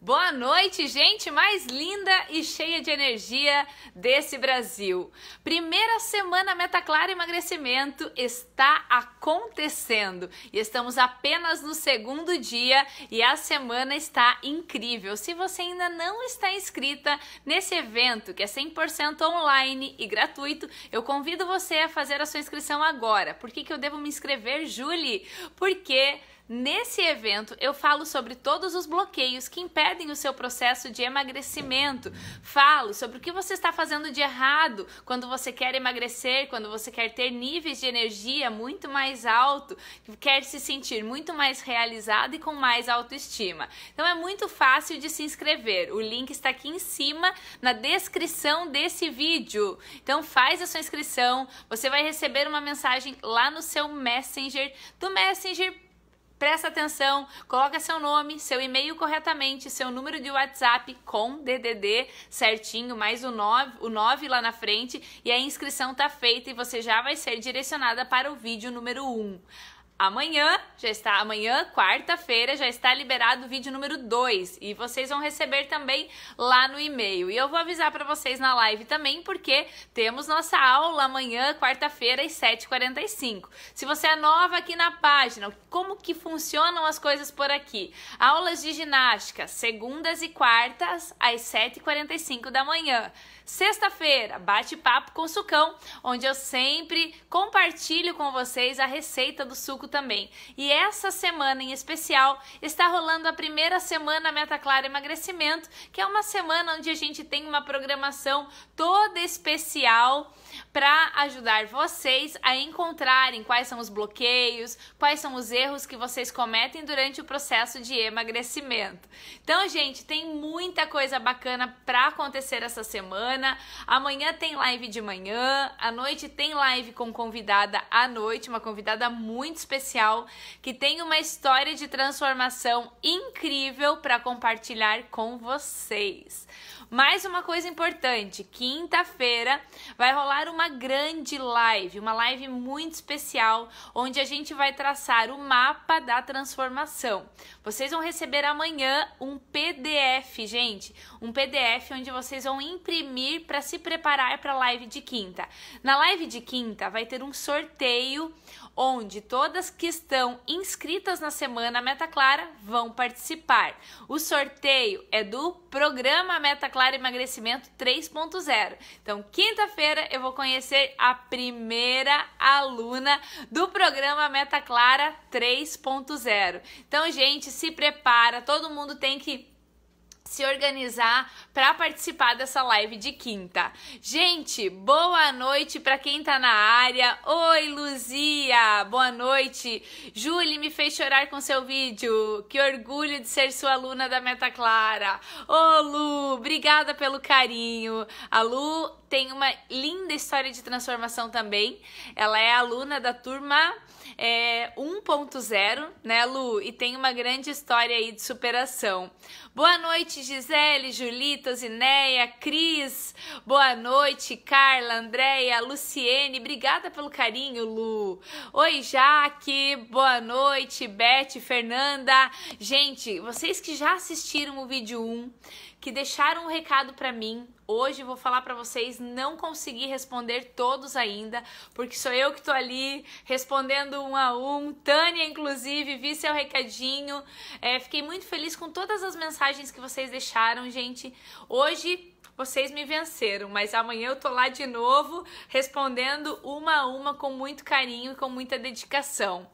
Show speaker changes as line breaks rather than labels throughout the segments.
Boa noite, gente mais linda e cheia de energia desse Brasil. Primeira semana Meta Clara Emagrecimento está acontecendo e estamos apenas no segundo dia e a semana está incrível. Se você ainda não está inscrita nesse evento que é 100% online e gratuito, eu convido você a fazer a sua inscrição agora. Por que, que eu devo me inscrever, Julie? Porque Nesse evento, eu falo sobre todos os bloqueios que impedem o seu processo de emagrecimento. Falo sobre o que você está fazendo de errado quando você quer emagrecer, quando você quer ter níveis de energia muito mais alto, quer se sentir muito mais realizado e com mais autoestima. Então é muito fácil de se inscrever. O link está aqui em cima na descrição desse vídeo. Então faz a sua inscrição, você vai receber uma mensagem lá no seu Messenger do Messenger Presta atenção, coloca seu nome, seu e-mail corretamente, seu número de WhatsApp com DDD certinho, mais o 9, o 9 lá na frente e a inscrição tá feita e você já vai ser direcionada para o vídeo número 1 amanhã, já está amanhã, quarta-feira, já está liberado o vídeo número 2 e vocês vão receber também lá no e-mail. E eu vou avisar para vocês na live também porque temos nossa aula amanhã, quarta-feira, às 7h45. Se você é nova aqui na página, como que funcionam as coisas por aqui? Aulas de ginástica, segundas e quartas, às 7h45 da manhã. Sexta-feira, bate-papo com o Sucão, onde eu sempre compartilho com vocês a receita do suco também. E essa semana em especial está rolando a primeira semana Meta Clara Emagrecimento, que é uma semana onde a gente tem uma programação toda especial para ajudar vocês a encontrarem quais são os bloqueios, quais são os erros que vocês cometem durante o processo de emagrecimento. Então, gente, tem muita coisa bacana para acontecer essa semana. Amanhã tem live de manhã, à noite tem live com convidada à noite, uma convidada muito especial especial que tem uma história de transformação incrível para compartilhar com vocês. Mais uma coisa importante: quinta-feira vai rolar uma grande live, uma live muito especial, onde a gente vai traçar o mapa da transformação. Vocês vão receber amanhã um PDF, gente, um PDF onde vocês vão imprimir para se preparar para a live de quinta. Na live de quinta vai ter um sorteio onde todas que estão inscritas na semana Meta Clara vão participar. O sorteio é do programa Meta Clara Emagrecimento 3.0. Então, quinta-feira eu vou conhecer a primeira aluna do programa Meta Clara 3.0. Então, gente, se prepara, todo mundo tem que se organizar para participar dessa live de quinta. Gente, boa noite para quem tá na área. Oi, Luzia, boa noite. Julie me fez chorar com seu vídeo. Que orgulho de ser sua aluna da Meta Clara. Ô, oh, Lu, obrigada pelo carinho. A Lu tem uma linda história de transformação também. Ela é aluna da turma é, 1.0, né, Lu? E tem uma grande história aí de superação. Boa noite, Gisele, Julita, Zineia, Cris. Boa noite, Carla, Andréia, Luciene. Obrigada pelo carinho, Lu. Oi, Jaque. Boa noite, Beth, Fernanda. Gente, vocês que já assistiram o vídeo 1, que deixaram um recado para mim. Hoje vou falar para vocês, não consegui responder todos ainda, porque sou eu que tô ali respondendo um a um. Tânia, inclusive, vi seu recadinho. É, fiquei muito feliz com todas as mensagens que vocês deixaram, gente. Hoje vocês me venceram, mas amanhã eu tô lá de novo respondendo uma a uma com muito carinho e com muita dedicação.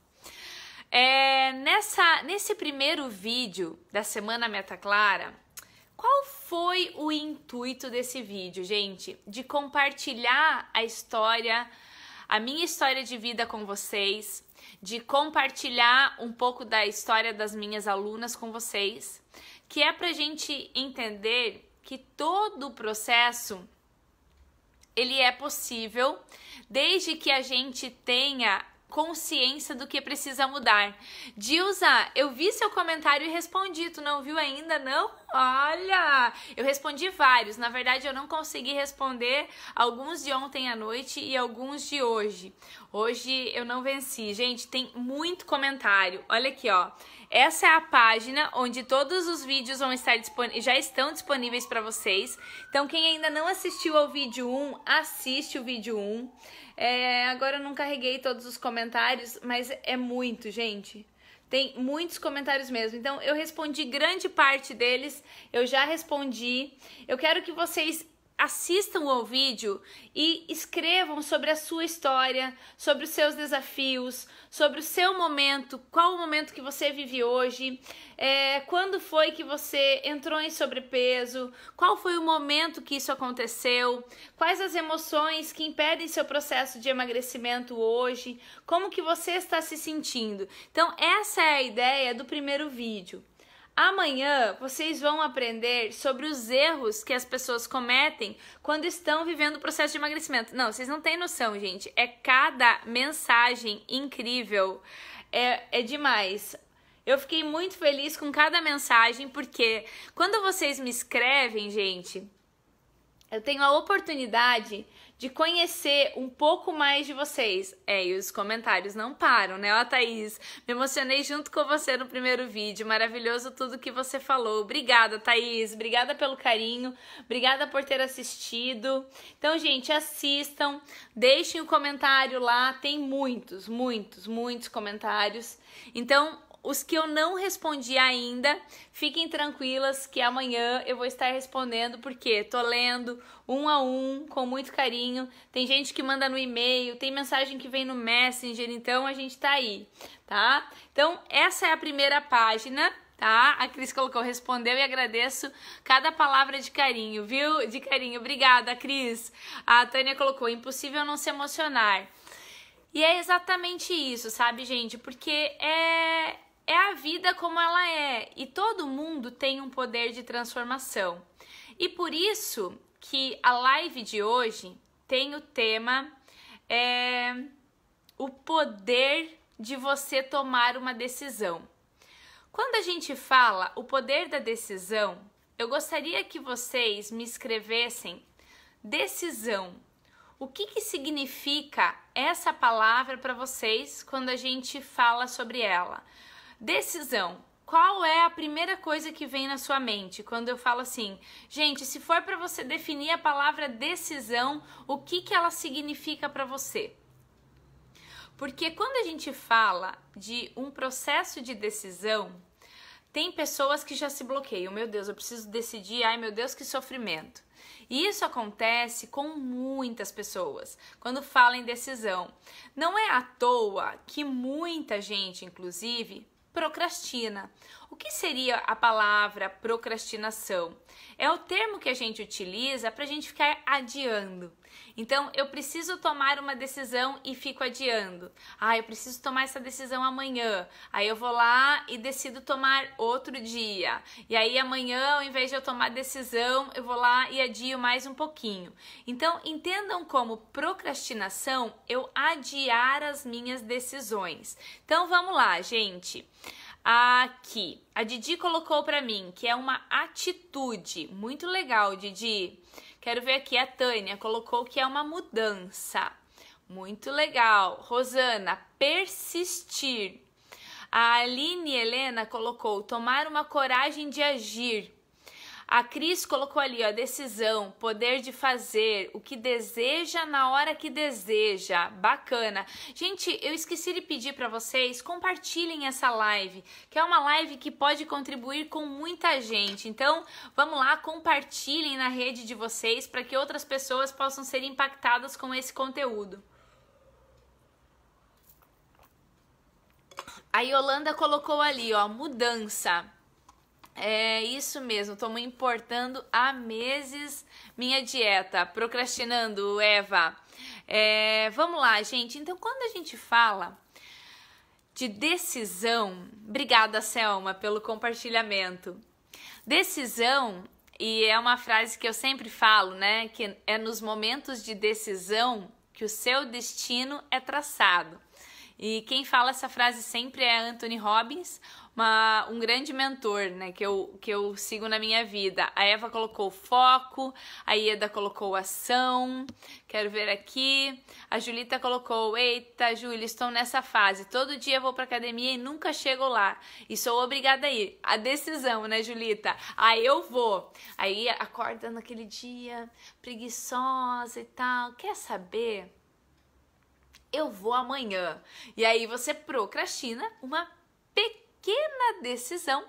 É, nessa, nesse primeiro vídeo da Semana Meta Clara, qual foi o intuito desse vídeo, gente? De compartilhar a história, a minha história de vida com vocês, de compartilhar um pouco da história das minhas alunas com vocês, que é pra gente entender que todo o processo ele é possível desde que a gente tenha consciência do que precisa mudar. Dilza, eu vi seu comentário e respondi. Tu não viu ainda, não? Olha! Eu respondi vários. Na verdade, eu não consegui responder alguns de ontem à noite e alguns de hoje. Hoje eu não venci. Gente, tem muito comentário. Olha aqui, ó. Essa é a página onde todos os vídeos vão estar já estão disponíveis para vocês. Então, quem ainda não assistiu ao vídeo 1, assiste o vídeo 1. É, agora eu não carreguei todos os comentários, mas é muito, gente. Tem muitos comentários mesmo. Então, eu respondi grande parte deles, eu já respondi. Eu quero que vocês assistam ao vídeo e escrevam sobre a sua história, sobre os seus desafios, sobre o seu momento, qual o momento que você vive hoje, é, quando foi que você entrou em sobrepeso, qual foi o momento que isso aconteceu, quais as emoções que impedem seu processo de emagrecimento hoje, como que você está se sentindo. Então essa é a ideia do primeiro vídeo. Amanhã vocês vão aprender sobre os erros que as pessoas cometem quando estão vivendo o processo de emagrecimento. Não, vocês não têm noção, gente. É cada mensagem incrível. É, é demais. Eu fiquei muito feliz com cada mensagem, porque quando vocês me escrevem, gente, eu tenho a oportunidade de conhecer um pouco mais de vocês. É, e os comentários não param, né? Ó, Thaís, me emocionei junto com você no primeiro vídeo. Maravilhoso tudo que você falou. Obrigada, Thaís. Obrigada pelo carinho. Obrigada por ter assistido. Então, gente, assistam, deixem o um comentário lá. Tem muitos, muitos, muitos comentários. Então, os que eu não respondi ainda, fiquem tranquilas que amanhã eu vou estar respondendo, porque tô lendo um a um com muito carinho. Tem gente que manda no e-mail, tem mensagem que vem no Messenger, então a gente tá aí, tá? Então, essa é a primeira página tá? A Cris colocou, respondeu e agradeço cada palavra de carinho, viu? De carinho. Obrigada, Cris. A Tânia colocou, impossível não se emocionar. E é exatamente isso, sabe, gente? Porque é, é a vida como ela é e todo mundo tem um poder de transformação. E por isso que a live de hoje tem o tema é, o poder de você tomar uma decisão. Quando a gente fala o poder da decisão, eu gostaria que vocês me escrevessem decisão. O que, que significa essa palavra para vocês quando a gente fala sobre ela? Decisão. Qual é a primeira coisa que vem na sua mente quando eu falo assim, gente? Se for para você definir a palavra decisão, o que, que ela significa para você? Porque quando a gente fala de um processo de decisão, tem pessoas que já se bloqueiam. Meu Deus, eu preciso decidir. Ai, meu Deus, que sofrimento. E isso acontece com muitas pessoas quando falam em decisão. Não é à toa que muita gente, inclusive, procrastina. O que seria a palavra procrastinação? É o termo que a gente utiliza para a gente ficar adiando. Então eu preciso tomar uma decisão e fico adiando. Ah, eu preciso tomar essa decisão amanhã. Aí eu vou lá e decido tomar outro dia. E aí amanhã, ao invés de eu tomar decisão, eu vou lá e adio mais um pouquinho. Então entendam como procrastinação eu adiar as minhas decisões. Então vamos lá, gente. Aqui, a Didi colocou para mim que é uma atitude muito legal, Didi. Quero ver aqui, a Tânia colocou que é uma mudança. Muito legal. Rosana, persistir. A Aline Helena colocou tomar uma coragem de agir. A Cris colocou ali, ó, decisão, poder de fazer, o que deseja na hora que deseja. Bacana. Gente, eu esqueci de pedir para vocês, compartilhem essa live, que é uma live que pode contribuir com muita gente. Então, vamos lá, compartilhem na rede de vocês para que outras pessoas possam ser impactadas com esse conteúdo. A Yolanda colocou ali, ó, mudança. É isso mesmo, tô me importando há meses minha dieta, procrastinando, Eva. É, vamos lá, gente. Então, quando a gente fala de decisão, obrigada, Selma, pelo compartilhamento. Decisão, e é uma frase que eu sempre falo, né? Que é nos momentos de decisão que o seu destino é traçado. E quem fala essa frase sempre é Anthony Robbins uma, um grande mentor, né, que eu, que eu sigo na minha vida. A Eva colocou foco, a Ieda colocou ação, quero ver aqui. A Julita colocou, eita, Júlia, estou nessa fase. Todo dia vou pra academia e nunca chego lá. E sou obrigada a ir. A decisão, né, Julita? Aí eu vou. Aí acorda naquele dia, preguiçosa e tal. Quer saber? eu vou amanhã. E aí você procrastina uma pequena decisão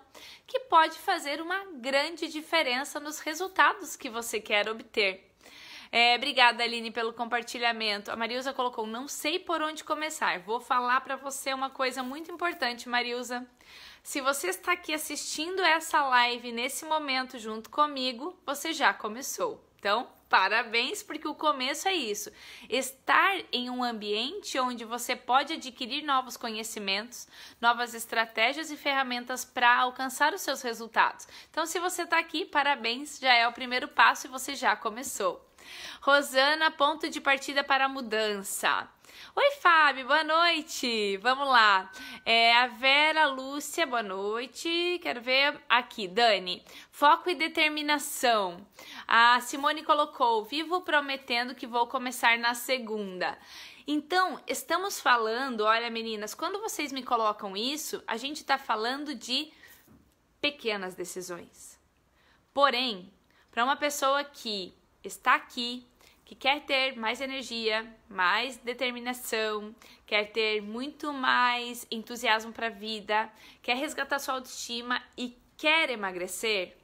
que pode fazer uma grande diferença nos resultados que você quer obter. É, obrigada, Aline, pelo compartilhamento. A Marilza colocou: não sei por onde começar. Vou falar para você uma coisa muito importante, Marilza. Se você está aqui assistindo essa live nesse momento junto comigo, você já começou. Então, parabéns, porque o começo é isso. Estar em um ambiente onde você pode adquirir novos conhecimentos, novas estratégias e ferramentas para alcançar os seus resultados. Então, se você está aqui, parabéns, já é o primeiro passo e você já começou. Rosana, ponto de partida para a mudança. Oi, Fábio, boa noite. Vamos lá. É, a Vera Lúcia, boa noite. Quero ver aqui. Dani, foco e determinação. A Simone colocou: vivo prometendo que vou começar na segunda. Então, estamos falando, olha, meninas, quando vocês me colocam isso, a gente está falando de pequenas decisões. Porém, para uma pessoa que está aqui, que quer ter mais energia, mais determinação, quer ter muito mais entusiasmo para a vida, quer resgatar sua autoestima e quer emagrecer,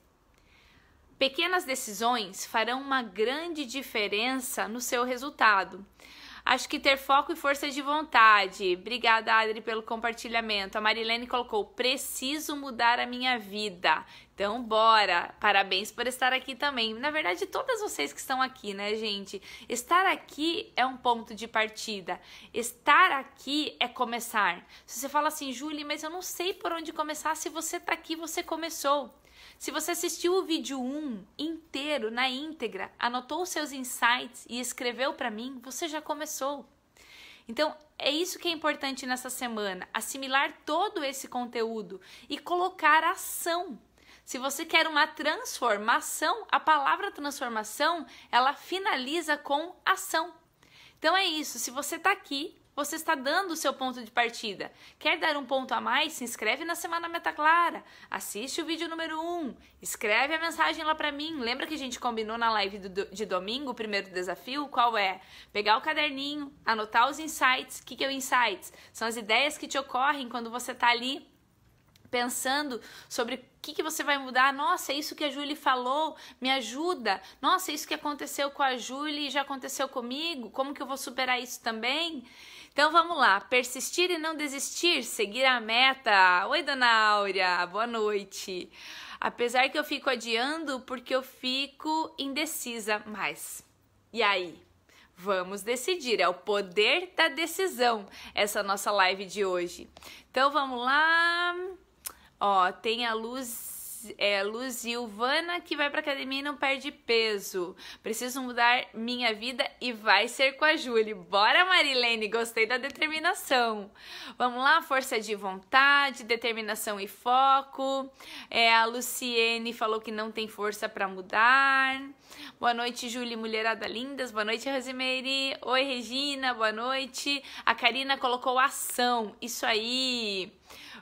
pequenas decisões farão uma grande diferença no seu resultado. Acho que ter foco e força de vontade. Obrigada, Adri, pelo compartilhamento. A Marilene colocou: preciso mudar a minha vida. Então, bora! Parabéns por estar aqui também. Na verdade, todas vocês que estão aqui, né, gente? Estar aqui é um ponto de partida. Estar aqui é começar. Se você fala assim, Julie, mas eu não sei por onde começar, se você tá aqui, você começou. Se você assistiu o vídeo 1 inteiro, na íntegra, anotou seus insights e escreveu para mim, você já começou. Então, é isso que é importante nessa semana: assimilar todo esse conteúdo e colocar ação. Se você quer uma transformação, a palavra transformação ela finaliza com ação. Então é isso. Se você está aqui você está dando o seu ponto de partida. Quer dar um ponto a mais? Se inscreve na Semana Meta Clara. Assiste o vídeo número 1. Escreve a mensagem lá para mim. Lembra que a gente combinou na live do, de domingo o primeiro desafio? Qual é? Pegar o caderninho, anotar os insights. O que, que é o insights? São as ideias que te ocorrem quando você está ali pensando sobre o que, que você vai mudar. Nossa, é isso que a Julie falou me ajuda. Nossa, é isso que aconteceu com a Julie já aconteceu comigo. Como que eu vou superar isso também? Então vamos lá, persistir e não desistir, seguir a meta. Oi, dona Áurea, boa noite. Apesar que eu fico adiando porque eu fico indecisa, mas e aí? Vamos decidir, é o poder da decisão essa nossa live de hoje. Então vamos lá. Ó, tem a luz é, Luzilvana que vai pra academia e não perde peso. Preciso mudar minha vida e vai ser com a Julie. Bora, Marilene, gostei da determinação. Vamos lá, força de vontade, determinação e foco. É, a Luciene falou que não tem força para mudar. Boa noite, Julie, mulherada lindas. Boa noite, Rosimeire. Oi, Regina, boa noite. A Karina colocou ação. Isso aí.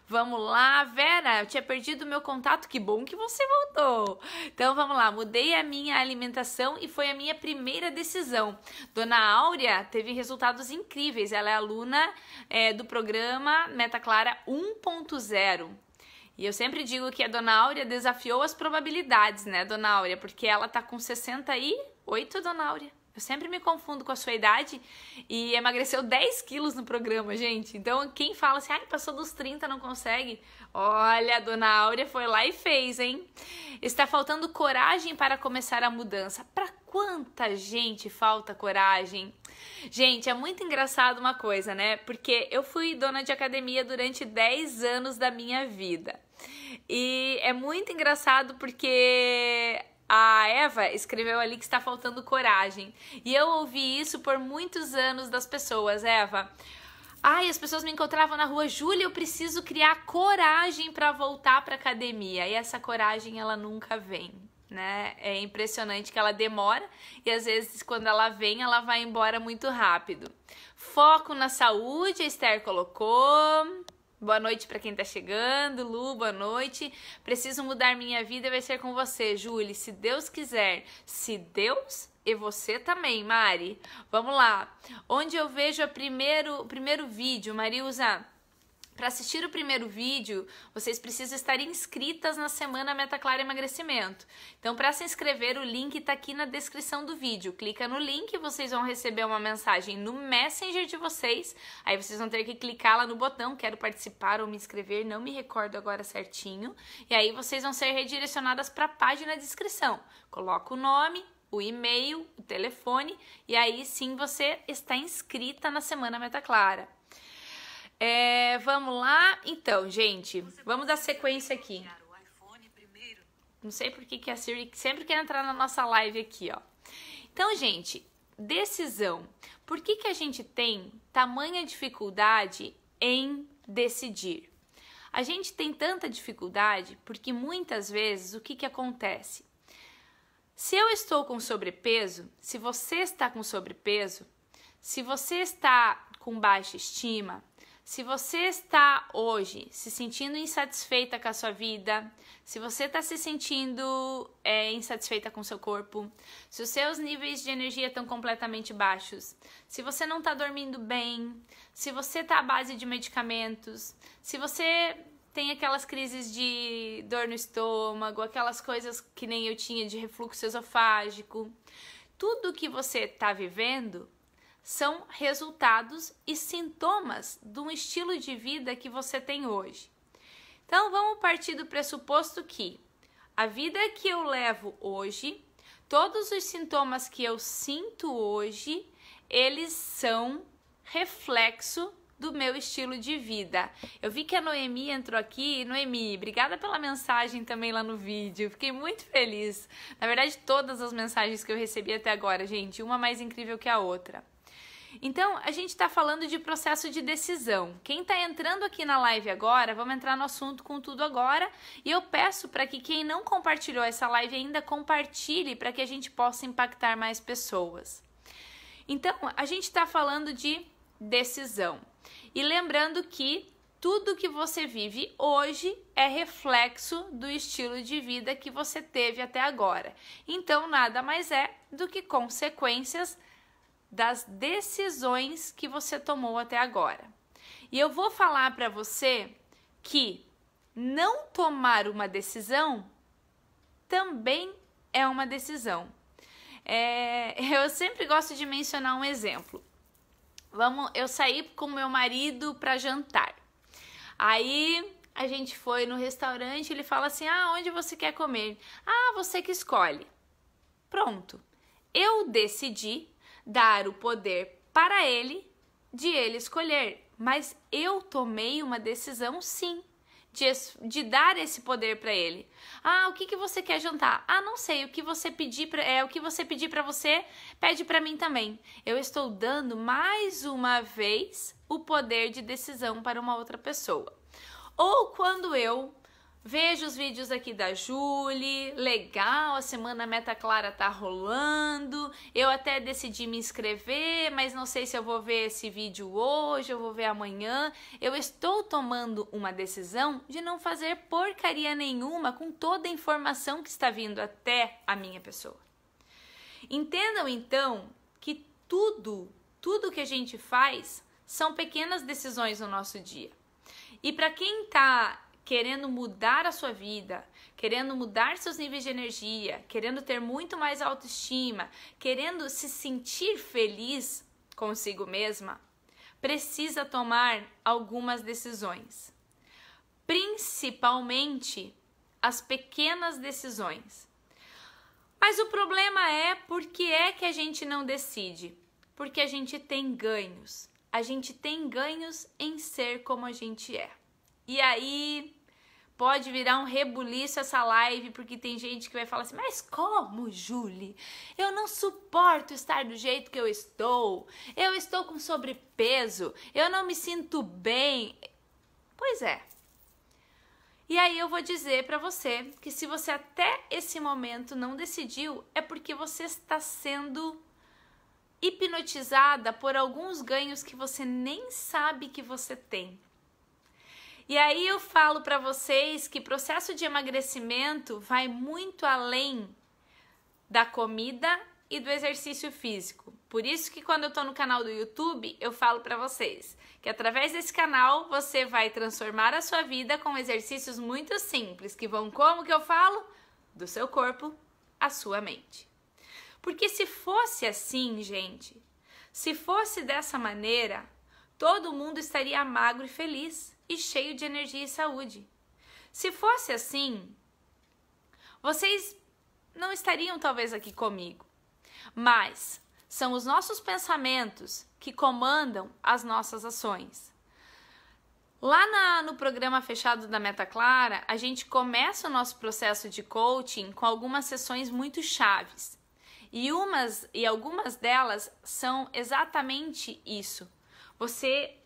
Vamos lá, Vera, eu tinha perdido meu contato, que bom que você voltou. Então vamos lá, mudei a minha alimentação e foi a minha primeira decisão. Dona Áurea teve resultados incríveis, ela é aluna é, do programa Meta Clara 1.0. E eu sempre digo que a Dona Áurea desafiou as probabilidades, né, Dona Áurea? Porque ela tá com 68, Dona Áurea. Eu sempre me confundo com a sua idade e emagreceu 10 quilos no programa, gente. Então, quem fala assim, ai, passou dos 30, não consegue. Olha, a dona Áurea foi lá e fez, hein? Está faltando coragem para começar a mudança. Para quanta gente falta coragem. Gente, é muito engraçado uma coisa, né? Porque eu fui dona de academia durante 10 anos da minha vida. E é muito engraçado porque a Eva escreveu ali que está faltando coragem. E eu ouvi isso por muitos anos das pessoas, Eva. Ai, as pessoas me encontravam na rua, Júlia, eu preciso criar coragem para voltar para academia. E essa coragem ela nunca vem, né? É impressionante que ela demora e às vezes quando ela vem, ela vai embora muito rápido. Foco na saúde, a Esther colocou. Boa noite para quem tá chegando. Lu, boa noite. Preciso mudar minha vida e vai ser com você, Julie, se Deus quiser. Se Deus e você também, Mari. Vamos lá. Onde eu vejo o primeiro, primeiro vídeo, Maria usa para assistir o primeiro vídeo, vocês precisam estar inscritas na semana Meta Clara Emagrecimento. Então, para se inscrever, o link está aqui na descrição do vídeo. Clica no link, e vocês vão receber uma mensagem no Messenger de vocês. Aí vocês vão ter que clicar lá no botão quero participar ou me inscrever, não me recordo agora certinho. E aí vocês vão ser redirecionadas para a página de inscrição. Coloca o nome, o e-mail, o telefone e aí sim você está inscrita na Semana Meta Clara. É, vamos lá, então, gente. Vamos dar sequência aqui. Não sei por que a Siri sempre quer entrar na nossa live aqui, ó. Então, gente, decisão. Por que, que a gente tem tamanha dificuldade em decidir? A gente tem tanta dificuldade porque muitas vezes o que, que acontece? Se eu estou com sobrepeso, se você está com sobrepeso, se você está com baixa estima, se você está hoje se sentindo insatisfeita com a sua vida, se você está se sentindo é, insatisfeita com seu corpo, se os seus níveis de energia estão completamente baixos, se você não está dormindo bem, se você está à base de medicamentos, se você tem aquelas crises de dor no estômago, aquelas coisas que nem eu tinha de refluxo esofágico, tudo que você está vivendo são resultados e sintomas de um estilo de vida que você tem hoje. Então vamos partir do pressuposto que a vida que eu levo hoje, todos os sintomas que eu sinto hoje, eles são reflexo do meu estilo de vida. Eu vi que a Noemi entrou aqui. Noemi, obrigada pela mensagem também lá no vídeo. Fiquei muito feliz. Na verdade, todas as mensagens que eu recebi até agora, gente, uma mais incrível que a outra. Então, a gente está falando de processo de decisão. Quem está entrando aqui na live agora, vamos entrar no assunto com tudo agora. E eu peço para que quem não compartilhou essa live ainda compartilhe para que a gente possa impactar mais pessoas. Então, a gente está falando de decisão. E lembrando que tudo que você vive hoje é reflexo do estilo de vida que você teve até agora. Então, nada mais é do que consequências das decisões que você tomou até agora. E eu vou falar para você que não tomar uma decisão também é uma decisão. É, eu sempre gosto de mencionar um exemplo. Vamos, eu saí com meu marido para jantar. Aí a gente foi no restaurante, ele fala assim: "Ah, onde você quer comer?" "Ah, você que escolhe." Pronto. Eu decidi dar o poder para ele de ele escolher, mas eu tomei uma decisão sim. De, de dar esse poder para ele. Ah, o que, que você quer jantar? Ah, não sei. O que você pedir pra, é o que você pedir para você pede para mim também. Eu estou dando mais uma vez o poder de decisão para uma outra pessoa. Ou quando eu Veja os vídeos aqui da Julie, legal, a semana Meta Clara tá rolando. Eu até decidi me inscrever, mas não sei se eu vou ver esse vídeo hoje, eu vou ver amanhã. Eu estou tomando uma decisão de não fazer porcaria nenhuma com toda a informação que está vindo até a minha pessoa. Entendam então que tudo, tudo que a gente faz são pequenas decisões no nosso dia. E para quem tá querendo mudar a sua vida, querendo mudar seus níveis de energia, querendo ter muito mais autoestima, querendo se sentir feliz consigo mesma, precisa tomar algumas decisões. Principalmente as pequenas decisões. Mas o problema é por que é que a gente não decide? Porque a gente tem ganhos. A gente tem ganhos em ser como a gente é. E aí pode virar um rebuliço essa live, porque tem gente que vai falar assim: Mas como, Julie? Eu não suporto estar do jeito que eu estou. Eu estou com sobrepeso. Eu não me sinto bem. Pois é. E aí eu vou dizer para você que se você até esse momento não decidiu, é porque você está sendo hipnotizada por alguns ganhos que você nem sabe que você tem. E aí eu falo para vocês que processo de emagrecimento vai muito além da comida e do exercício físico. Por isso que quando eu tô no canal do YouTube, eu falo para vocês que através desse canal você vai transformar a sua vida com exercícios muito simples que vão como que eu falo, do seu corpo à sua mente. Porque se fosse assim, gente, se fosse dessa maneira, todo mundo estaria magro e feliz e cheio de energia e saúde. Se fosse assim, vocês não estariam talvez aqui comigo. Mas são os nossos pensamentos que comandam as nossas ações. Lá na, no programa fechado da Meta Clara, a gente começa o nosso processo de coaching com algumas sessões muito chaves. E umas e algumas delas são exatamente isso. Você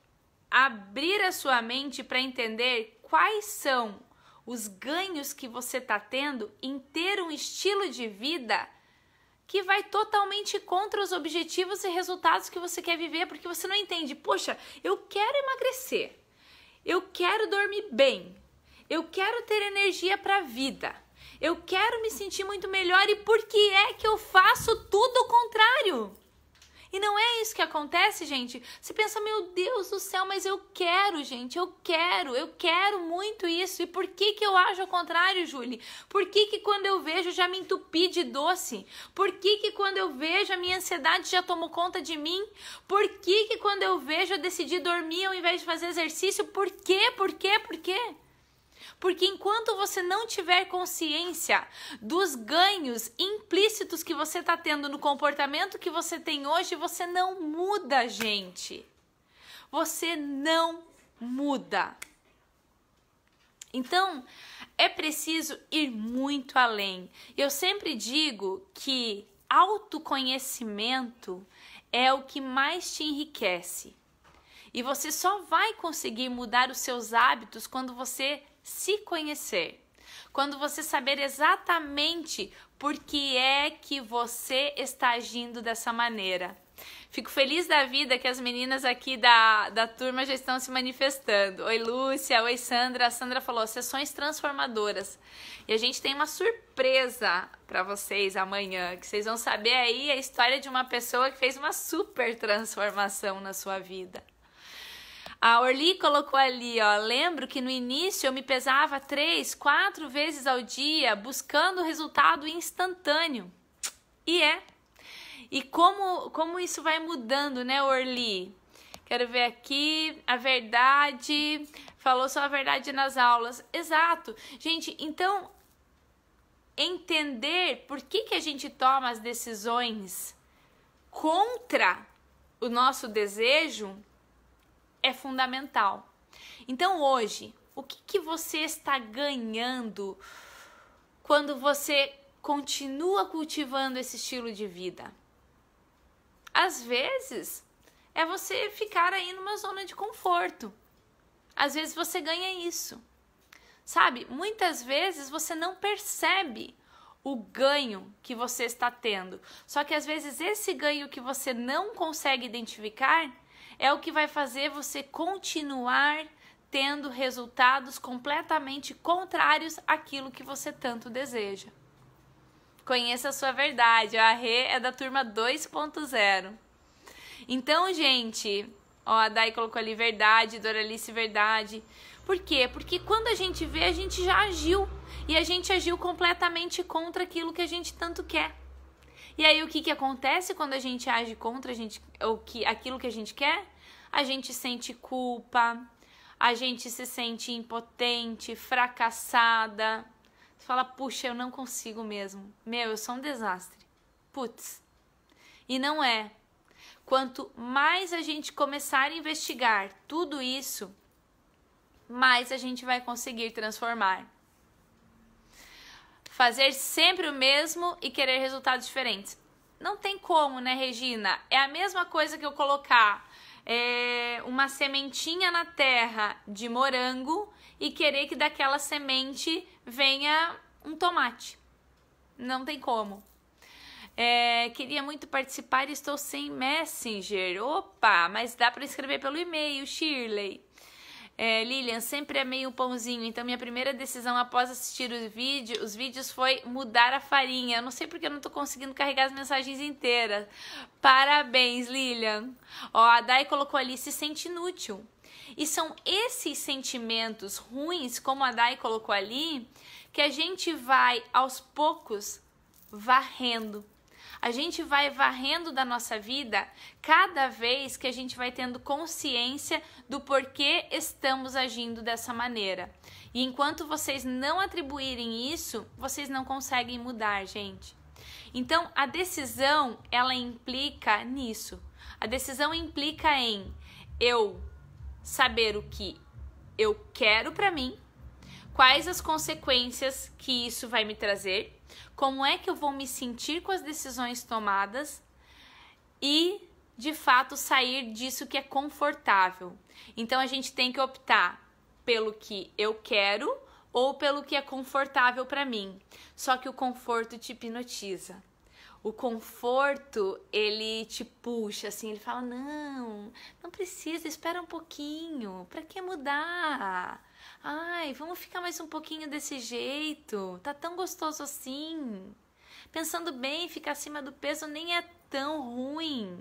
abrir a sua mente para entender quais são os ganhos que você está tendo em ter um estilo de vida que vai totalmente contra os objetivos e resultados que você quer viver, porque você não entende, poxa, eu quero emagrecer, eu quero dormir bem, eu quero ter energia para a vida, eu quero me sentir muito melhor e por que é que eu faço tudo o contrário? E não é isso que acontece, gente. Você pensa, meu Deus do céu, mas eu quero, gente, eu quero, eu quero muito isso. E por que que eu acho ao contrário, Julie? Por que que quando eu vejo já me entupi de doce? Por que que quando eu vejo a minha ansiedade já tomou conta de mim? Por que que quando eu vejo eu decidi dormir ao invés de fazer exercício? Por quê? Por quê? Por quê? Por quê? Porque enquanto você não tiver consciência dos ganhos implícitos que você está tendo no comportamento que você tem hoje, você não muda, gente. Você não muda. Então, é preciso ir muito além. Eu sempre digo que autoconhecimento é o que mais te enriquece. E você só vai conseguir mudar os seus hábitos quando você se conhecer. Quando você saber exatamente por que é que você está agindo dessa maneira. Fico feliz da vida que as meninas aqui da, da turma já estão se manifestando. Oi, Lúcia. Oi, Sandra. A Sandra falou: sessões transformadoras. E a gente tem uma surpresa para vocês amanhã, que vocês vão saber aí a história de uma pessoa que fez uma super transformação na sua vida. A Orli colocou ali, ó. Lembro que no início eu me pesava três, quatro vezes ao dia, buscando resultado instantâneo. E é. E como, como isso vai mudando, né, Orli? Quero ver aqui a verdade. Falou só a verdade nas aulas. Exato. Gente, então entender por que, que a gente toma as decisões contra o nosso desejo é fundamental. Então hoje, o que, que você está ganhando quando você continua cultivando esse estilo de vida? Às vezes é você ficar aí numa zona de conforto. Às vezes você ganha isso. Sabe? Muitas vezes você não percebe o ganho que você está tendo. Só que às vezes esse ganho que você não consegue identificar é o que vai fazer você continuar tendo resultados completamente contrários àquilo que você tanto deseja. Conheça a sua verdade, a Rê é da turma 2.0. Então, gente, ó, a Dai colocou ali verdade, Doralice verdade. Por quê? Porque quando a gente vê, a gente já agiu e a gente agiu completamente contra aquilo que a gente tanto quer. E aí o que, que acontece quando a gente age contra a gente, o que, aquilo que a gente quer? A gente sente culpa, a gente se sente impotente, fracassada. Você fala, puxa, eu não consigo mesmo. Meu, eu sou um desastre. Putz. E não é. Quanto mais a gente começar a investigar tudo isso, mais a gente vai conseguir transformar fazer sempre o mesmo e querer resultados diferentes. Não tem como, né, Regina? É a mesma coisa que eu colocar é, uma sementinha na terra de morango e querer que daquela semente venha um tomate. Não tem como. É, queria muito participar, estou sem Messenger. Opa, mas dá para escrever pelo e-mail, Shirley. É, Lilian, sempre é meio pãozinho, então minha primeira decisão após assistir os vídeos foi mudar a farinha. Eu não sei porque eu não tô conseguindo carregar as mensagens inteiras. Parabéns, Lilian. Ó, a Dai colocou ali, se sente inútil. E são esses sentimentos ruins, como a Dai colocou ali, que a gente vai aos poucos varrendo a gente vai varrendo da nossa vida cada vez que a gente vai tendo consciência do porquê estamos agindo dessa maneira. E enquanto vocês não atribuírem isso, vocês não conseguem mudar, gente. Então, a decisão, ela implica nisso. A decisão implica em eu saber o que eu quero para mim quais as consequências que isso vai me trazer, como é que eu vou me sentir com as decisões tomadas e de fato sair disso que é confortável. Então a gente tem que optar pelo que eu quero ou pelo que é confortável para mim. Só que o conforto te hipnotiza. O conforto, ele te puxa assim, ele fala: "Não, não precisa, espera um pouquinho. Para que mudar?" Ai, vamos ficar mais um pouquinho desse jeito. Tá tão gostoso assim. Pensando bem, ficar acima do peso nem é tão ruim.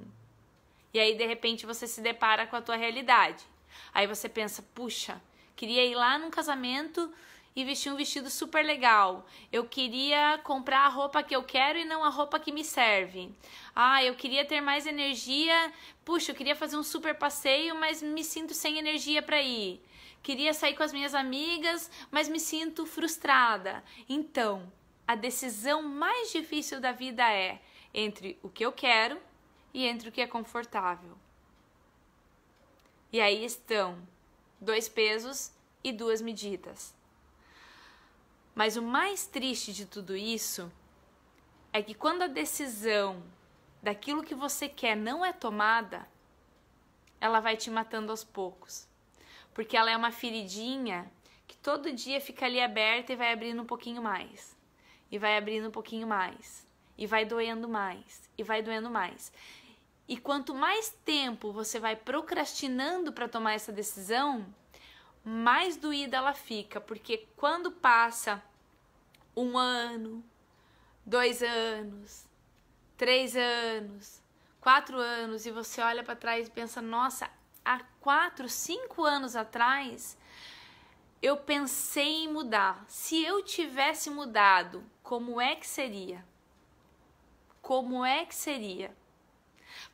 E aí, de repente, você se depara com a tua realidade. Aí você pensa, puxa, queria ir lá num casamento e vestir um vestido super legal. Eu queria comprar a roupa que eu quero e não a roupa que me serve. Ah, eu queria ter mais energia. Puxa, eu queria fazer um super passeio, mas me sinto sem energia para ir queria sair com as minhas amigas, mas me sinto frustrada. Então, a decisão mais difícil da vida é entre o que eu quero e entre o que é confortável. E aí estão dois pesos e duas medidas. Mas o mais triste de tudo isso é que quando a decisão daquilo que você quer não é tomada, ela vai te matando aos poucos porque ela é uma feridinha que todo dia fica ali aberta e vai abrindo um pouquinho mais, e vai abrindo um pouquinho mais, e vai doendo mais, e vai doendo mais. E quanto mais tempo você vai procrastinando para tomar essa decisão, mais doída ela fica, porque quando passa um ano, dois anos, três anos, quatro anos e você olha para trás e pensa: nossa, há quatro, cinco anos atrás, eu pensei em mudar. Se eu tivesse mudado, como é que seria? Como é que seria?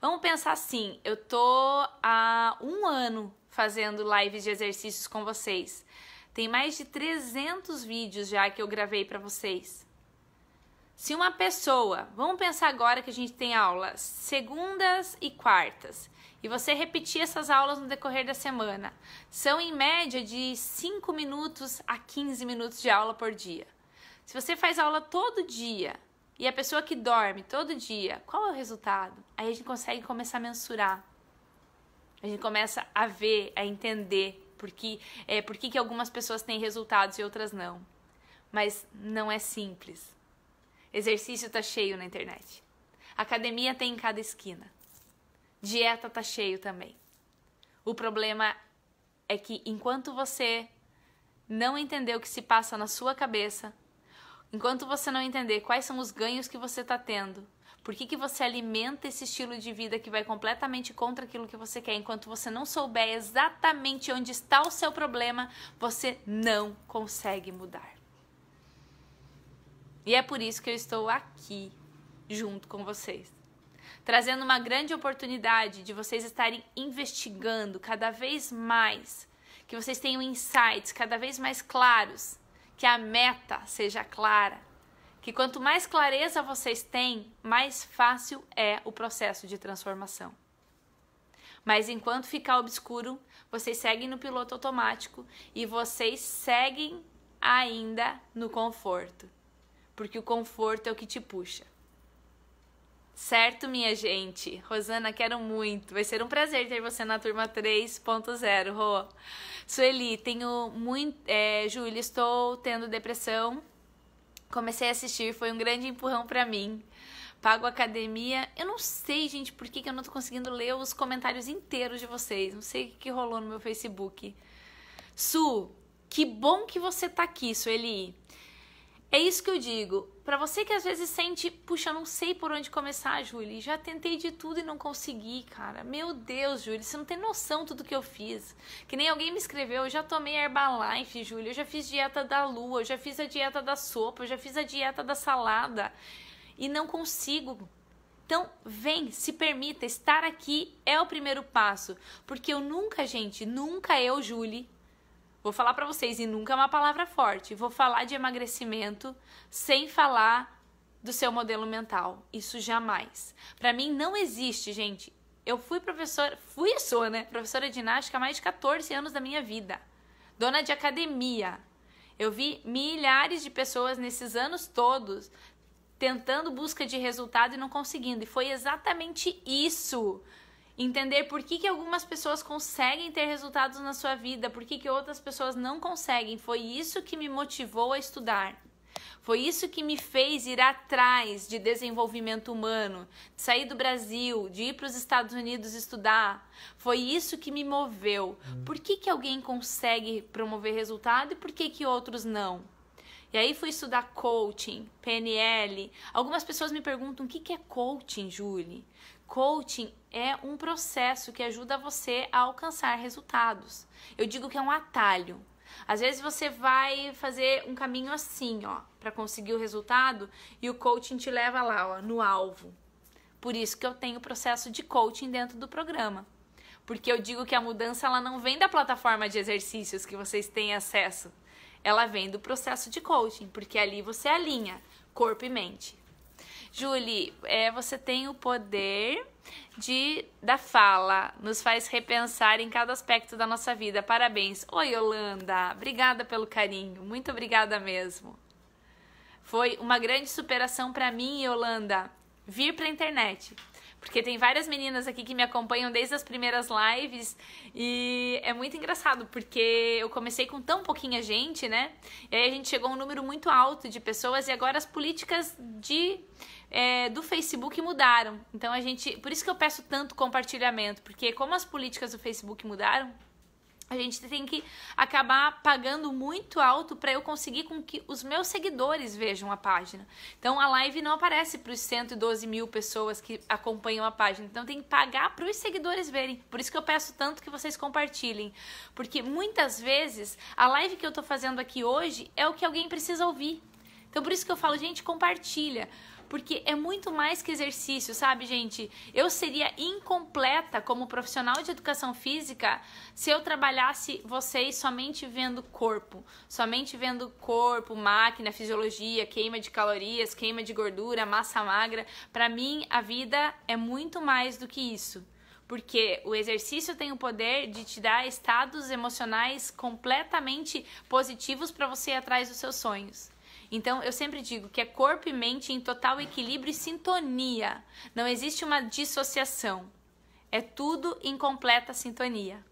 Vamos pensar assim: eu tô há um ano fazendo lives de exercícios com vocês. Tem mais de 300 vídeos já que eu gravei para vocês. Se uma pessoa, vamos pensar agora que a gente tem aula segundas e quartas e você repetir essas aulas no decorrer da semana. São em média de 5 minutos a 15 minutos de aula por dia. Se você faz aula todo dia e a pessoa que dorme todo dia, qual é o resultado? Aí a gente consegue começar a mensurar. A gente começa a ver, a entender porque é, por que algumas pessoas têm resultados e outras não. Mas não é simples. Exercício está cheio na internet. Academia tem em cada esquina. Dieta tá cheio também. O problema é que enquanto você não entender o que se passa na sua cabeça, enquanto você não entender quais são os ganhos que você está tendo, por que, que você alimenta esse estilo de vida que vai completamente contra aquilo que você quer, enquanto você não souber exatamente onde está o seu problema, você não consegue mudar. E é por isso que eu estou aqui junto com vocês trazendo uma grande oportunidade de vocês estarem investigando cada vez mais, que vocês tenham insights cada vez mais claros, que a meta seja clara, que quanto mais clareza vocês têm, mais fácil é o processo de transformação. Mas enquanto ficar obscuro, vocês seguem no piloto automático e vocês seguem ainda no conforto, porque o conforto é o que te puxa. Certo, minha gente? Rosana, quero muito. Vai ser um prazer ter você na turma 3.0, Rô. Sueli, tenho muito. É, Júlia, estou tendo depressão. Comecei a assistir, foi um grande empurrão para mim. Pago academia. Eu não sei, gente, por que, que eu não tô conseguindo ler os comentários inteiros de vocês. Não sei o que, rolou no meu Facebook. Su, que bom que você tá aqui, Sueli. É isso que eu digo. Para você que às vezes sente, puxa, eu não sei por onde começar, Júlia. Já tentei de tudo e não consegui, cara. Meu Deus, Júlia, você não tem noção tudo que eu fiz. Que nem alguém me escreveu, eu já tomei Herbalife, Júlia. Eu já fiz dieta da lua, eu já fiz a dieta da sopa, eu já fiz a dieta da salada. E não consigo. Então, vem, se permita. Estar aqui é o primeiro passo. Porque eu nunca, gente, nunca eu, Julie, Vou falar para vocês, e nunca é uma palavra forte. Vou falar de emagrecimento sem falar do seu modelo mental. Isso jamais. Para mim não existe, gente. Eu fui professora, fui e sou, né? Professora de ginástica há mais de 14 anos da minha vida. Dona de academia. Eu vi milhares de pessoas nesses anos todos tentando busca de resultado e não conseguindo. E foi exatamente isso entender por que, que algumas pessoas conseguem ter resultados na sua vida, por que, que outras pessoas não conseguem. Foi isso que me motivou a estudar. Foi isso que me fez ir atrás de desenvolvimento humano, de sair do Brasil, de ir para os Estados Unidos estudar. Foi isso que me moveu. Uhum. Por que, que alguém consegue promover resultado e por que, que outros não? E aí fui estudar coaching, PNL. Algumas pessoas me perguntam o que, que é coaching, Julie? Coaching é um processo que ajuda você a alcançar resultados. Eu digo que é um atalho. Às vezes você vai fazer um caminho assim, ó, para conseguir o resultado e o coaching te leva lá, ó, no alvo. Por isso que eu tenho o processo de coaching dentro do programa. Porque eu digo que a mudança ela não vem da plataforma de exercícios que vocês têm acesso. Ela vem do processo de coaching, porque ali você alinha corpo e mente. Julie, é, você tem o poder de da fala, nos faz repensar em cada aspecto da nossa vida. Parabéns. Oi, Yolanda. Obrigada pelo carinho. Muito obrigada mesmo. Foi uma grande superação para mim, Yolanda, vir para a internet. Porque tem várias meninas aqui que me acompanham desde as primeiras lives e é muito engraçado porque eu comecei com tão pouquinha gente, né? E aí a gente chegou a um número muito alto de pessoas e agora as políticas de é, do Facebook mudaram. Então a gente. Por isso que eu peço tanto compartilhamento, porque como as políticas do Facebook mudaram, a gente tem que acabar pagando muito alto para eu conseguir com que os meus seguidores vejam a página. Então a live não aparece para os 112 mil pessoas que acompanham a página. Então tem que pagar para os seguidores verem. Por isso que eu peço tanto que vocês compartilhem. Porque muitas vezes a live que eu estou fazendo aqui hoje é o que alguém precisa ouvir. Então por isso que eu falo, gente, compartilha. Porque é muito mais que exercício, sabe, gente? Eu seria incompleta como profissional de educação física se eu trabalhasse vocês somente vendo corpo. Somente vendo corpo, máquina, fisiologia, queima de calorias, queima de gordura, massa magra. Para mim, a vida é muito mais do que isso porque o exercício tem o poder de te dar estados emocionais completamente positivos para você ir atrás dos seus sonhos. Então eu sempre digo que é corpo e mente em total equilíbrio e sintonia. Não existe uma dissociação. É tudo em completa sintonia.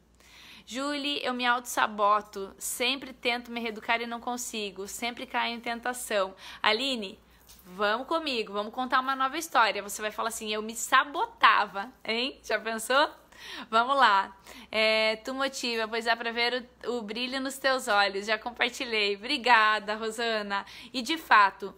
Julie, eu me auto-saboto, sempre tento me reeducar e não consigo, sempre caio em tentação. Aline, vamos comigo, vamos contar uma nova história. Você vai falar assim: eu me sabotava, hein? Já pensou? Vamos lá. É, tu motiva, pois dá para ver o, o brilho nos teus olhos. Já compartilhei. Obrigada, Rosana. E de fato,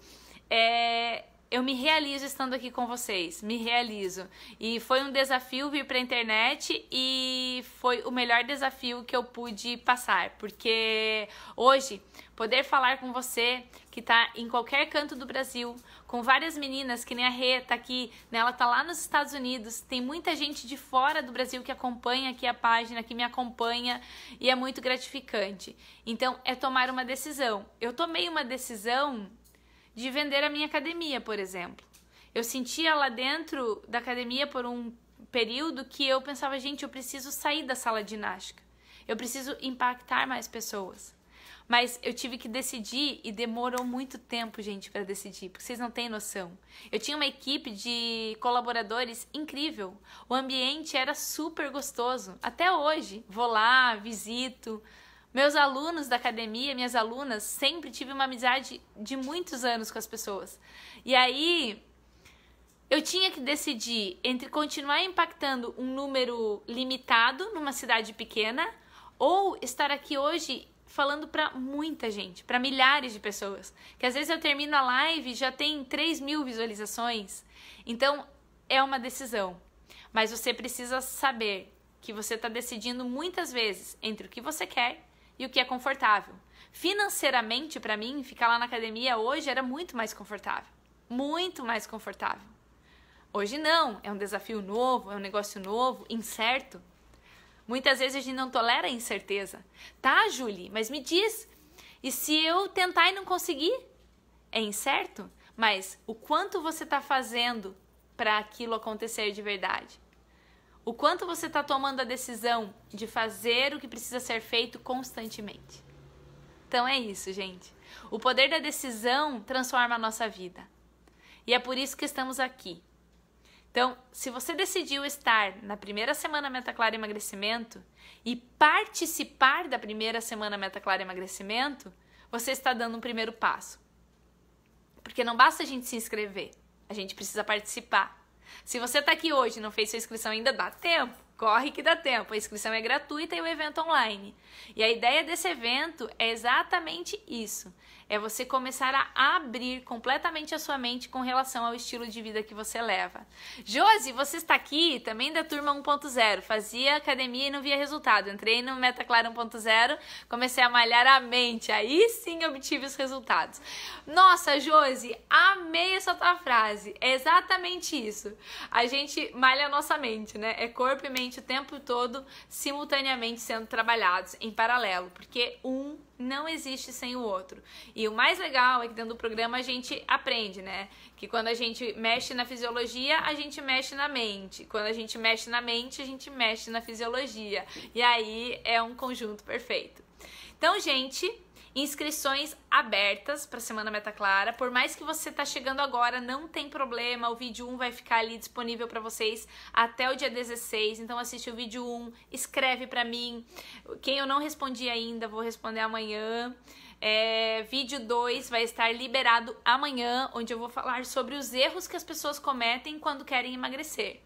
é, eu me realizo estando aqui com vocês, me realizo. E foi um desafio vir para a internet e foi o melhor desafio que eu pude passar, porque hoje poder falar com você, que tá em qualquer canto do Brasil, com várias meninas, que nem a Rê tá aqui, né? ela tá lá nos Estados Unidos, tem muita gente de fora do Brasil que acompanha aqui a página, que me acompanha e é muito gratificante. Então, é tomar uma decisão. Eu tomei uma decisão de vender a minha academia, por exemplo. Eu sentia lá dentro da academia por um período que eu pensava, gente, eu preciso sair da sala de ginástica. Eu preciso impactar mais pessoas. Mas eu tive que decidir e demorou muito tempo, gente, para decidir, porque vocês não têm noção. Eu tinha uma equipe de colaboradores incrível. O ambiente era super gostoso. Até hoje, vou lá, visito. Meus alunos da academia, minhas alunas, sempre tive uma amizade de muitos anos com as pessoas. E aí, eu tinha que decidir entre continuar impactando um número limitado numa cidade pequena ou estar aqui hoje falando para muita gente, para milhares de pessoas. Que às vezes eu termino a live já tem 3 mil visualizações. Então é uma decisão. Mas você precisa saber que você está decidindo muitas vezes entre o que você quer e o que é confortável. Financeiramente, para mim, ficar lá na academia hoje era muito mais confortável. Muito mais confortável. Hoje não, é um desafio novo, é um negócio novo, incerto. Muitas vezes a gente não tolera a incerteza. Tá, Julie, mas me diz. E se eu tentar e não conseguir? É incerto? Mas o quanto você está fazendo para aquilo acontecer de verdade? O quanto você está tomando a decisão de fazer o que precisa ser feito constantemente? Então é isso, gente. O poder da decisão transforma a nossa vida. E é por isso que estamos aqui então, se você decidiu estar na primeira semana Meta Clara Emagrecimento e participar da primeira semana Meta Clara Emagrecimento, você está dando um primeiro passo. Porque não basta a gente se inscrever, a gente precisa participar. Se você está aqui hoje e não fez sua inscrição ainda, dá tempo. Corre que dá tempo. A inscrição é gratuita e o evento online. E a ideia desse evento é exatamente isso: é você começar a abrir completamente a sua mente com relação ao estilo de vida que você leva. Josi, você está aqui também da turma 1.0. Fazia academia e não via resultado. Entrei no Metaclaro 1.0, comecei a malhar a mente. Aí sim obtive os resultados. Nossa, Josi, amei essa tua frase. É exatamente isso. A gente malha a nossa mente, né? É corpo e mente o tempo todo simultaneamente sendo trabalhados em paralelo, porque um não existe sem o outro. E o mais legal é que dentro do programa a gente aprende, né? Que quando a gente mexe na fisiologia, a gente mexe na mente. Quando a gente mexe na mente, a gente mexe na fisiologia. E aí é um conjunto perfeito. Então, gente, Inscrições abertas para a Semana Meta Clara. Por mais que você tá chegando agora, não tem problema. O vídeo 1 vai ficar ali disponível para vocês até o dia 16. Então assiste o vídeo 1, escreve para mim. Quem eu não respondi ainda, vou responder amanhã. É, vídeo 2 vai estar liberado amanhã, onde eu vou falar sobre os erros que as pessoas cometem quando querem emagrecer.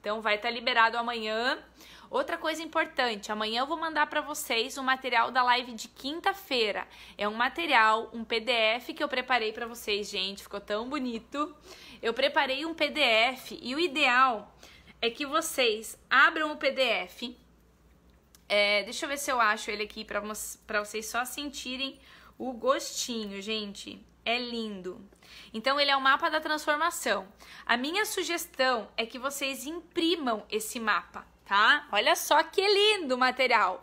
Então vai estar tá liberado amanhã. Outra coisa importante, amanhã eu vou mandar para vocês o material da live de quinta-feira. É um material, um PDF que eu preparei para vocês, gente, ficou tão bonito. Eu preparei um PDF e o ideal é que vocês abram o PDF. É, deixa eu ver se eu acho ele aqui para vocês só sentirem o gostinho, gente. É lindo. Então, ele é o mapa da transformação. A minha sugestão é que vocês imprimam esse mapa tá? Olha só que lindo o material.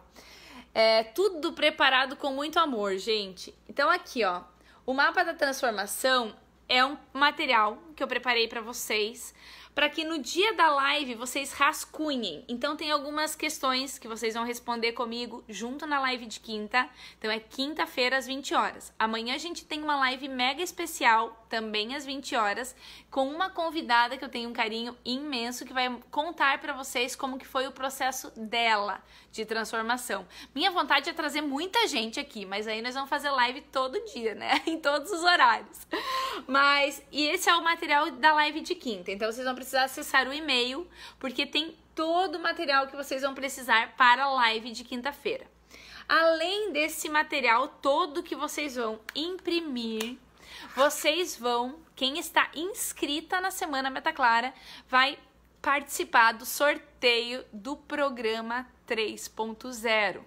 É tudo preparado com muito amor, gente. Então aqui, ó, o mapa da transformação é um material que eu preparei para vocês, para que no dia da live vocês rascunhem. Então tem algumas questões que vocês vão responder comigo junto na live de quinta. Então é quinta-feira às 20 horas. Amanhã a gente tem uma live mega especial, também às 20 horas, com uma convidada que eu tenho um carinho imenso que vai contar para vocês como que foi o processo dela de transformação. Minha vontade é trazer muita gente aqui, mas aí nós vamos fazer live todo dia, né? Em todos os horários. Mas e esse é o material material da live de quinta. Então vocês vão precisar acessar o e-mail, porque tem todo o material que vocês vão precisar para a live de quinta-feira. Além desse material todo que vocês vão imprimir, vocês vão, quem está inscrita na Semana Meta Clara, vai participar do sorteio do programa 3.0.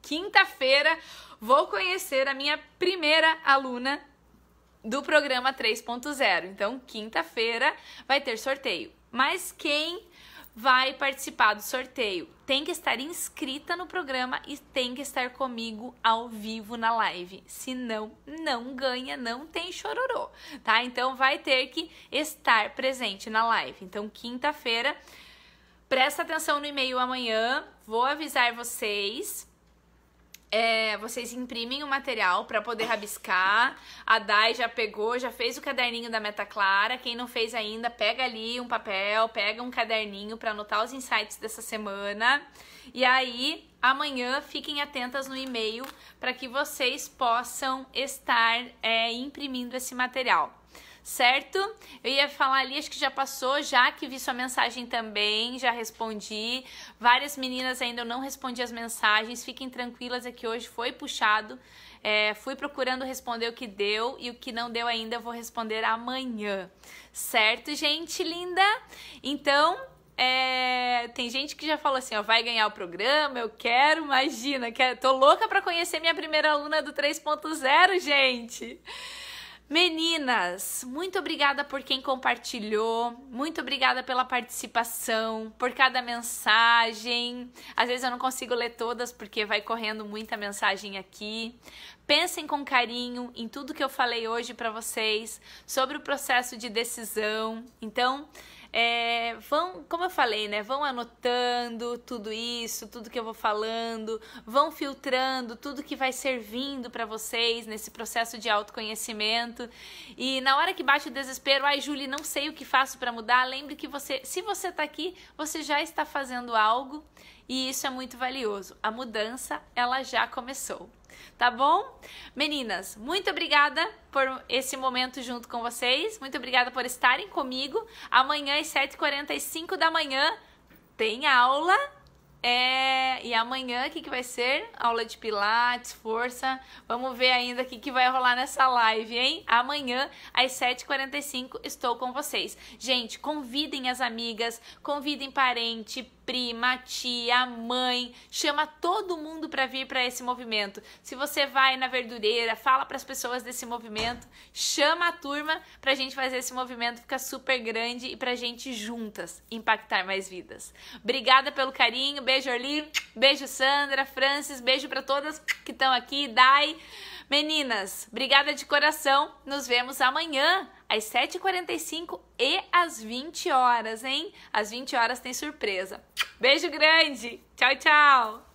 Quinta-feira vou conhecer a minha primeira aluna do programa 3.0. Então, quinta-feira vai ter sorteio. Mas quem vai participar do sorteio tem que estar inscrita no programa e tem que estar comigo ao vivo na live. Senão, não ganha, não tem chororô, tá? Então, vai ter que estar presente na live. Então, quinta-feira, presta atenção no e-mail amanhã, vou avisar vocês é, vocês imprimem o material para poder rabiscar. A Dai já pegou, já fez o caderninho da Meta Clara. Quem não fez ainda, pega ali um papel, pega um caderninho para anotar os insights dessa semana. E aí, amanhã, fiquem atentas no e-mail para que vocês possam estar é, imprimindo esse material certo? Eu ia falar ali, acho que já passou, já que vi sua mensagem também, já respondi. Várias meninas ainda eu não respondi as mensagens, fiquem tranquilas, é que hoje foi puxado. É, fui procurando responder o que deu e o que não deu ainda eu vou responder amanhã, certo, gente linda? Então, é, tem gente que já falou assim, ó, vai ganhar o programa, eu quero, imagina, quero, tô louca para conhecer minha primeira aluna do 3.0, gente. Meninas, muito obrigada por quem compartilhou, muito obrigada pela participação, por cada mensagem. Às vezes eu não consigo ler todas porque vai correndo muita mensagem aqui. Pensem com carinho em tudo que eu falei hoje para vocês sobre o processo de decisão. Então, é, vão, como eu falei, né? Vão anotando tudo isso, tudo que eu vou falando, vão filtrando tudo que vai servindo para vocês nesse processo de autoconhecimento. E na hora que bate o desespero, ai, Julie, não sei o que faço para mudar, lembre que você, se você está aqui, você já está fazendo algo e isso é muito valioso. A mudança, ela já começou tá bom? Meninas, muito obrigada por esse momento junto com vocês, muito obrigada por estarem comigo. Amanhã às 7h45 da manhã tem aula é, e amanhã o que, que vai ser? Aula de pilates, força. Vamos ver ainda o que, que vai rolar nessa live, hein? Amanhã, às 7h45, estou com vocês. Gente, convidem as amigas, convidem parente, prima, tia, mãe, chama todo mundo para vir para esse movimento. Se você vai na verdureira, fala para as pessoas desse movimento, chama a turma para a gente fazer esse movimento ficar super grande e para a gente juntas impactar mais vidas. Obrigada pelo carinho, beijo Orli, beijo Sandra, Francis, beijo para todas que estão aqui, Dai. Meninas, obrigada de coração. Nos vemos amanhã às 7h45 e às 20 horas, hein? Às 20 horas tem surpresa. Beijo grande. Tchau, tchau.